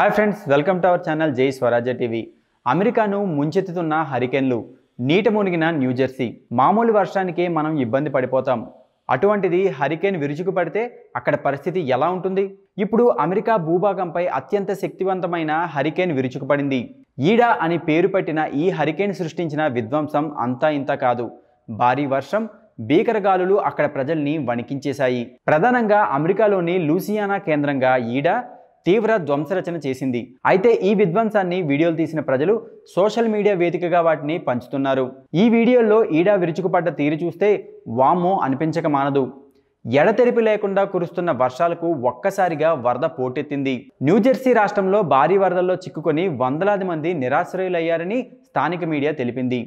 hi friends welcome to our channel Jai Swarajya TV అమెరికాను ముంచెత్తుతున్న హరికెన్లు నీట మునిగిన న్యూజెర్సీ మామూలు వర్షానికే మనం ఇబ్బంది పడిపోతాం అటువంటిది హరికేన్ విరుచుకు పడితే అక్కడ పరిస్థితి ఎలా ఉంటుంది ఇప్పుడు అమెరికా భూభాగంపై అత్యంత శక్తివంతమైన హరికేన్ విరుచుకుపడింది ఈడా అని పేరు పెట్టిన ఈ హరికేన్ సృష్టించిన విధ్వంసం అంతా ఇంత కాదు భారీ వర్షం భీకర గాలులు అక్కడ ప్రజల్ని వణికించేశాయి ప్రధానంగా అమెరికాలోని లూసియానా కేంద్రంగా ఈడా తీవ్ర ధ్వంసరచన చేసింది అయితే ఈ విధ్వంసాన్ని వీడియోలు తీసిన ప్రజలు సోషల్ మీడియా వేదికగా వాటిని పంచుతున్నారు ఈ వీడియోల్లో ఈడా విరుచుకుపడ్డ తీరు చూస్తే వామ్మో అనిపించక మానదు ఎడతెరిపి లేకుండా కురుస్తున్న వర్షాలకు ఒక్కసారిగా వరద పోటెత్తింది న్యూజెర్సీ రాష్ట్రంలో భారీ వరదల్లో చిక్కుకొని వందలాది మంది నిరాశ్రయులయ్యారని స్థానిక మీడియా తెలిపింది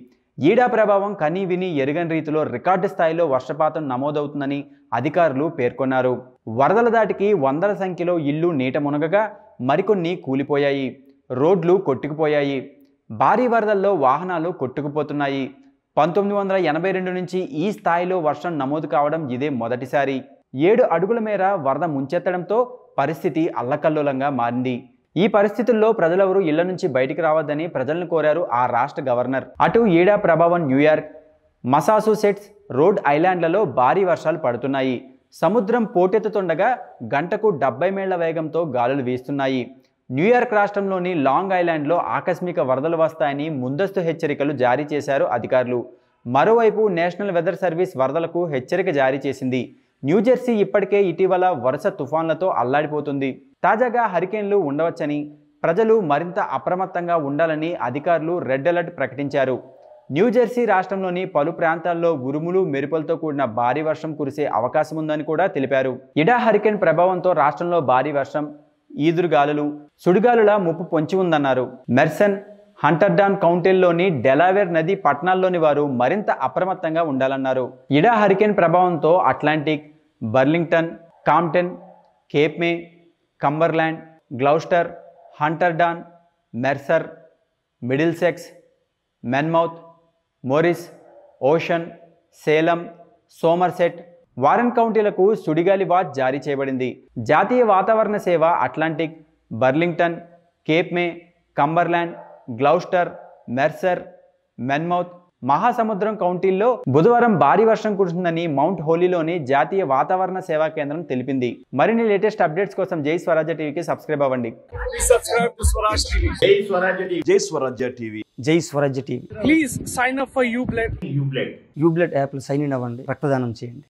ఈడా ప్రభావం కని విని ఎరుగని రీతిలో రికార్డు స్థాయిలో వర్షపాతం నమోదవుతుందని అధికారులు పేర్కొన్నారు వరదల దాటికి వందల సంఖ్యలో ఇళ్లు నీట మునగగా మరికొన్ని కూలిపోయాయి రోడ్లు కొట్టుకుపోయాయి భారీ వరదల్లో వాహనాలు కొట్టుకుపోతున్నాయి పంతొమ్మిది వందల ఎనభై రెండు నుంచి ఈ స్థాయిలో వర్షం నమోదు కావడం ఇదే మొదటిసారి ఏడు అడుగుల మేర వరద ముంచెత్తడంతో పరిస్థితి అల్లకల్లోలంగా మారింది ఈ పరిస్థితుల్లో ప్రజలెవరూ ఇళ్ల నుంచి బయటికి రావద్దని ప్రజలను కోరారు ఆ రాష్ట్ర గవర్నర్ అటు ఈడా ప్రభావం న్యూయార్క్ మసాసూసెట్స్ రోడ్ ఐలాండ్లలో భారీ వర్షాలు పడుతున్నాయి సముద్రం పోటెత్తుతుండగా గంటకు డెబ్బై మేళ్ల వేగంతో గాలులు వీస్తున్నాయి న్యూయార్క్ రాష్ట్రంలోని లాంగ్ ఐలాండ్లో ఆకస్మిక వరదలు వస్తాయని ముందస్తు హెచ్చరికలు జారీ చేశారు అధికారులు మరోవైపు నేషనల్ వెదర్ సర్వీస్ వరదలకు హెచ్చరిక జారీ చేసింది న్యూజెర్సీ ఇప్పటికే ఇటీవల వరుస తుఫాన్లతో అల్లాడిపోతుంది తాజాగా హరికేన్లు ఉండవచ్చని ప్రజలు మరింత అప్రమత్తంగా ఉండాలని అధికారులు రెడ్ అలర్ట్ ప్రకటించారు న్యూజెర్సీ రాష్ట్రంలోని పలు ప్రాంతాల్లో ఉరుములు మెరుపులతో కూడిన భారీ వర్షం కురిసే అవకాశం ఉందని కూడా తెలిపారు ఇడా హరికేన్ ప్రభావంతో రాష్ట్రంలో భారీ వర్షం ఈదురుగాలులు సుడిగాలుల ముప్పు పొంచి ఉందన్నారు మెర్సన్ హంటర్డాన్ కౌంటీల్లోని డెలావేర్ నది పట్టణాల్లోని వారు మరింత అప్రమత్తంగా ఉండాలన్నారు ఇడా హరికేన్ ప్రభావంతో Atlantic Burlington Camden Cape May Cumberland Gloucester Hunterdon Mercer Middlesex Monmouth Morris Ocean Salem Somerset Warren కౌంటీలకు సుడిగాలి వాచ్ జారీ చేయబడింది జాతీయ వాతావరణ సేవ Atlantic Burlington Cape May Cumberland Gloucester Mercer Monmouth మహాసముద్రం కౌంటీల్లో బుధవారం భారీ వర్షం కురుస్తుందని మౌంట్ హోలీలోని జాతీయ వాతావరణ సేవా కేంద్రం తెలిపింది మరిన్ని లేటెస్ట్ అప్డేట్స్ కోసం జై స్వరాజ్య టీవీకి సబ్స్క్రైబ్ అవ్వండి జై Swarajya TV Jai Swarajya TV please sign up for U blood U blood U blood app sign in అవ్వండి రక్తదానం చేయండి